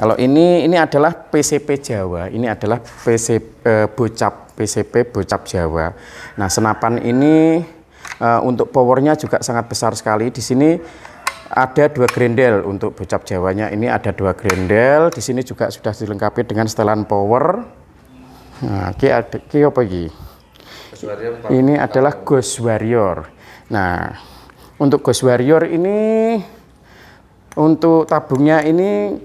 Kalau ini ini adalah PCP Jawa, ini adalah PC eh, bocap PCP bocap Jawa. Nah, senapan ini eh, untuk powernya juga sangat besar sekali. Di sini ada dua grendel untuk bocap Jawanya. Ini ada dua grendel. Di sini juga sudah dilengkapi dengan setelan power. Nah, ki apa ki? Ini adalah Ghost Warrior. Nah, untuk Ghost Warrior ini untuk tabungnya ini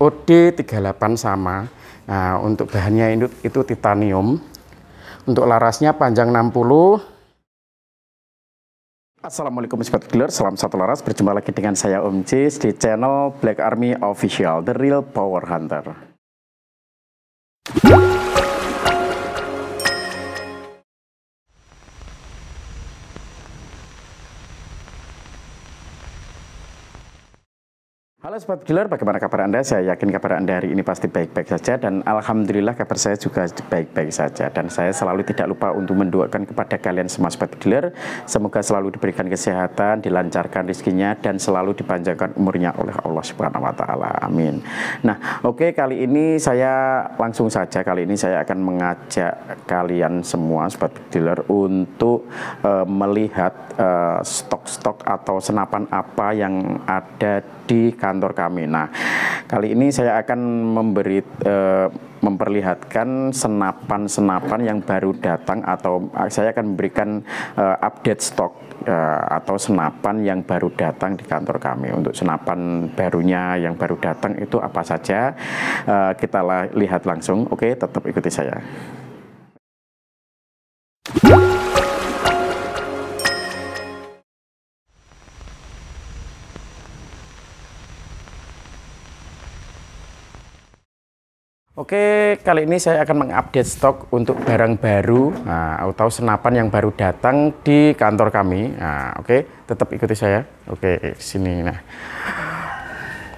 OD38 sama. Nah, untuk bahannya itu, itu titanium. Untuk larasnya panjang 60 Assalamualaikum Sobat Dealer, salam satu laras, berjumpa lagi dengan saya Om Cis di channel Black Army Official, The Real Power Hunter. Halo Sobat Giler, bagaimana kabar Anda? Saya yakin kabar Anda hari ini pasti baik-baik saja dan Alhamdulillah kabar saya juga baik-baik saja dan saya selalu tidak lupa untuk mendoakan kepada kalian semua Sobat Giler semoga selalu diberikan kesehatan, dilancarkan rezekinya dan selalu dipanjangkan umurnya oleh Allah Subhanahu wa taala. Amin. Nah, oke okay, kali ini saya langsung saja kali ini saya akan mengajak kalian semua Sobat Giler untuk uh, melihat eh, stok-stok uh, atau senapan apa yang ada di kantor kami. Nah, kali ini saya akan memberi e, memperlihatkan senapan-senapan yang baru datang atau eh, saya akan memberikan e, update stok e, atau senapan yang baru datang di kantor kami. Untuk senapan barunya yang baru datang itu apa saja E, kita lihat langsung. Oke, tetap ikuti saya. Oke, kali ini saya akan mengupdate stok untuk barang baru nah, atau senapan yang baru datang di kantor kami. Nah, oke, tetap ikuti saya. Oke, sini. Nah,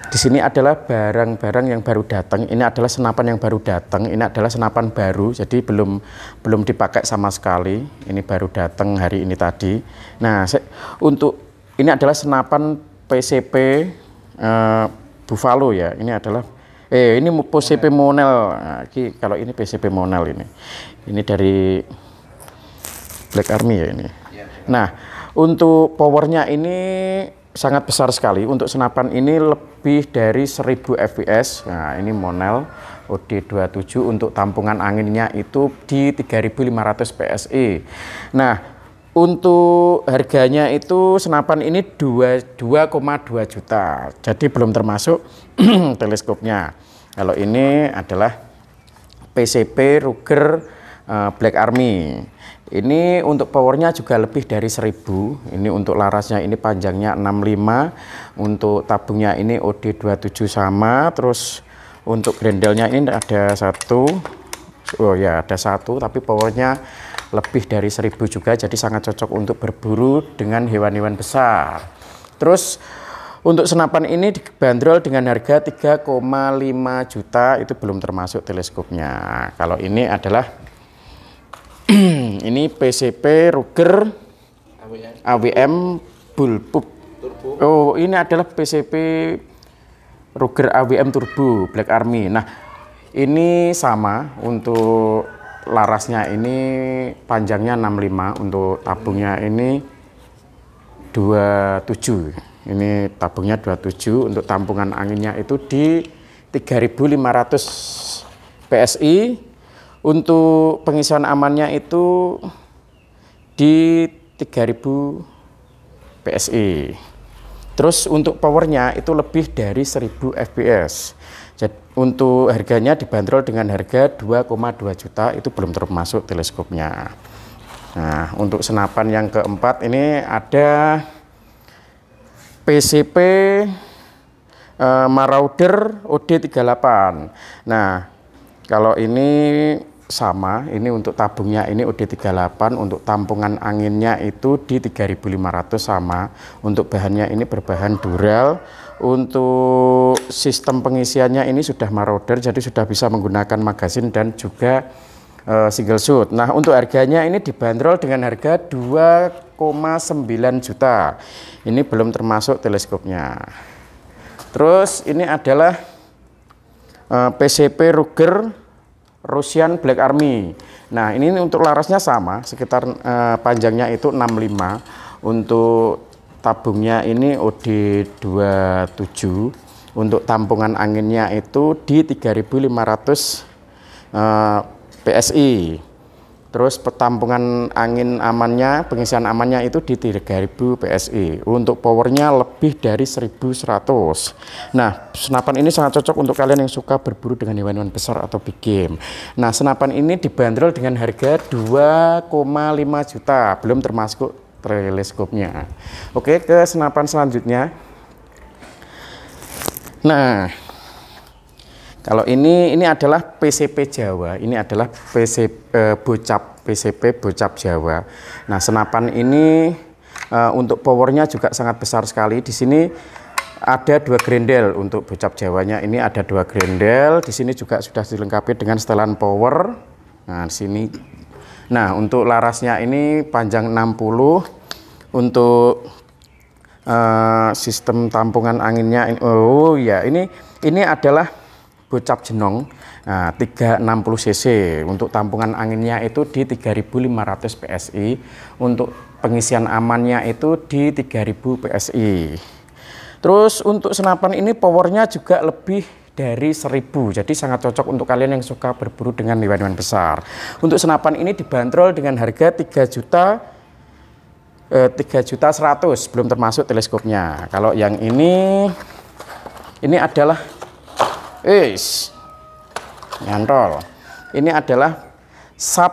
di sini adalah barang-barang yang baru datang. Ini adalah senapan yang baru datang. Ini adalah senapan baru, jadi belum belum dipakai sama sekali. Ini baru datang hari ini tadi. Nah, untuk ini adalah senapan PCP uh, eh, Buffalo ya. Ini adalah eh ini PCP Monel nah, ini, kalau ini PCP Monel ini ini dari Black Army ya ini nah untuk powernya ini sangat besar sekali untuk senapan ini lebih dari 1000 fps nah ini Monel OD27 untuk tampungan anginnya itu di 3500 PSI nah untuk harganya itu senapan ini 2,2 juta. Jadi belum termasuk teleskopnya. Kalau ini adalah PCP Ruger eh, Black Army. Ini untuk powernya juga lebih dari 1000. Ini untuk larasnya ini panjangnya 65, untuk tabungnya ini OD27 sama, terus untuk grendelnya ini ada satu. Oh ya, ada satu tapi powernya lebih dari 1000 juga jadi sangat cocok untuk berburu dengan hewan-hewan besar. Terus untuk senapan ini dibanderol dengan harga 3,5 juta itu belum termasuk teleskopnya. Kalau ini adalah ini PCP Ruger AWM, Bullpup. Oh, ini adalah PCP Ruger AWM Turbo Black Army. Nah, ini sama untuk larasnya ini panjangnya 65 untuk tabungnya ini 27 ini tabungnya 27 untuk tampungan anginnya itu di 3500 PSI untuk pengisian amannya itu di 3000 PSI Terus untuk powernya itu lebih dari 1000 fps. Jadi untuk harganya dibanderol dengan harga 2,2 juta itu belum termasuk teleskopnya. Nah, untuk senapan yang keempat ini ada PCP eh, Marauder OD38. Nah, kalau ini sama, ini untuk tabungnya ini UD38, untuk tampungan anginnya itu di 3500 sama. Untuk bahannya ini berbahan dural, untuk sistem pengisiannya ini sudah marauder, jadi sudah bisa menggunakan magasin dan juga uh, single shoot. Nah, untuk harganya ini dibanderol dengan harga 2,9 juta. Ini belum termasuk teleskopnya. Terus ini adalah uh, eh, PCP Ruger Russian Black Army. Nah, ini untuk larasnya sama, sekitar uh, panjangnya itu 65. Untuk tabungnya ini OD27. Untuk tampungan anginnya itu di 3500 uh, PSI. Terus pertampungan angin amannya, pengisian amannya itu di 3000 PSI. Untuk powernya lebih dari 1100. Nah, senapan ini sangat cocok untuk kalian yang suka berburu dengan hewan-hewan besar atau big game. Nah, senapan ini dibanderol dengan harga 2,5 juta, belum termasuk teleskopnya. Oke, ke senapan selanjutnya. Nah, kalau ini ini adalah PCP Jawa, ini adalah PC, eh, bocap PCP bocap Jawa. Nah, senapan ini eh, untuk powernya juga sangat besar sekali. Di sini ada dua grendel untuk bocap Jawanya. Ini ada dua grendel. Di sini juga sudah dilengkapi dengan setelan power. Nah, di sini. Nah, untuk larasnya ini panjang 60. Untuk eh, sistem tampungan anginnya, oh ya, ini ini adalah bocap jenong nah, 360 cc untuk tampungan anginnya itu di 3500 psi untuk pengisian amannya itu di 3000 psi terus untuk senapan ini powernya juga lebih dari 1000 jadi sangat cocok untuk kalian yang suka berburu dengan hewan-hewan besar untuk senapan ini dibanderol dengan harga 3 juta 3 eh, juta 100 belum termasuk teleskopnya kalau yang ini ini adalah Is nyantol. Ini adalah sub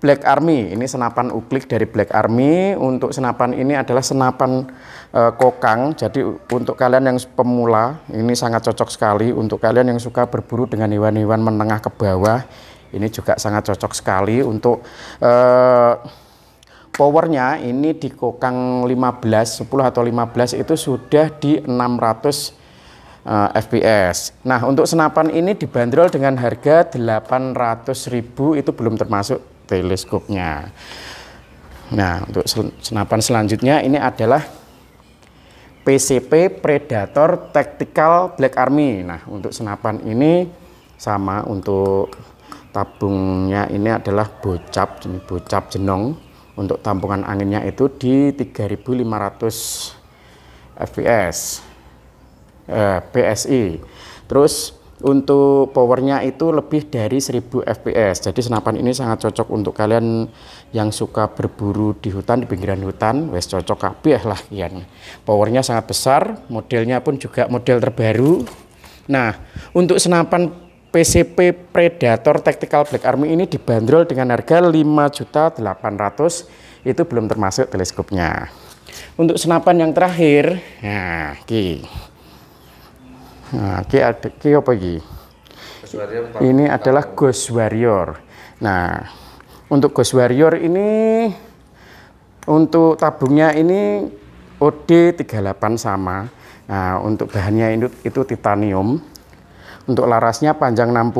Black Army. Ini senapan uklik dari Black Army. Untuk senapan ini adalah senapan e, kokang. Jadi untuk kalian yang pemula, ini sangat cocok sekali. Untuk kalian yang suka berburu dengan hewan-hewan menengah ke bawah, ini juga sangat cocok sekali. Untuk e, powernya ini di kokang 15, 10 atau 15 itu sudah di 600 Eh, fps. Nah, untuk senapan ini dibanderol dengan harga 800.000 itu belum termasuk teleskopnya. Nah, untuk senapan selanjutnya ini adalah PCP Predator Tactical Black Army. Nah, untuk senapan ini sama untuk tabungnya ini adalah bocap ini bocap jenong untuk tampungan anginnya itu di 3500 fps eh, PSI. Terus untuk powernya itu lebih dari 1000 fps jadi senapan ini sangat cocok untuk kalian yang suka berburu di hutan di pinggiran hutan wes cocok kabeh lah kian powernya sangat besar modelnya pun juga model terbaru nah untuk senapan PCP Predator Tactical Black Army ini dibanderol dengan harga 5.800 itu belum termasuk teleskopnya untuk senapan yang terakhir nah ki Nah, ki apa ini? Ini adalah Ghost Warrior. Nah, untuk Ghost Warrior ini untuk tabungnya ini OD38 sama. Nah, untuk bahannya itu, itu titanium. Untuk larasnya panjang 60.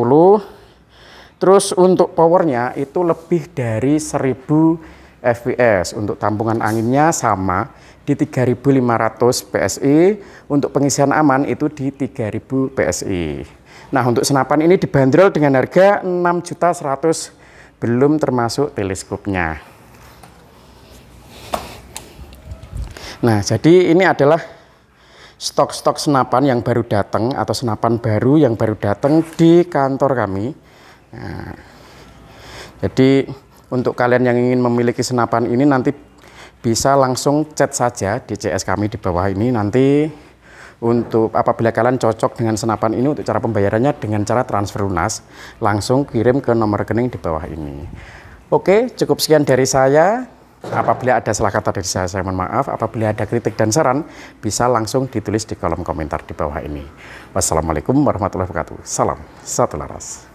Terus untuk powernya itu lebih dari 1000 FPS. Untuk tampungan anginnya sama di 3.500 PSI, untuk pengisian aman itu di 3.000 PSI. Nah, untuk senapan ini dibanderol dengan harga 6.100 belum termasuk teleskopnya. Nah, jadi ini adalah stok-stok senapan yang baru datang atau senapan baru yang baru datang di kantor kami. Nah, jadi untuk kalian yang ingin memiliki senapan ini nanti bisa langsung chat saja di CS kami di bawah ini nanti untuk apabila kalian cocok dengan senapan ini untuk cara pembayarannya dengan cara transfer lunas langsung kirim ke nomor rekening di bawah ini oke cukup sekian dari saya apabila ada salah kata dari saya saya mohon maaf apabila ada kritik dan saran bisa langsung ditulis di kolom komentar di bawah ini wassalamualaikum warahmatullahi wabarakatuh salam satu laras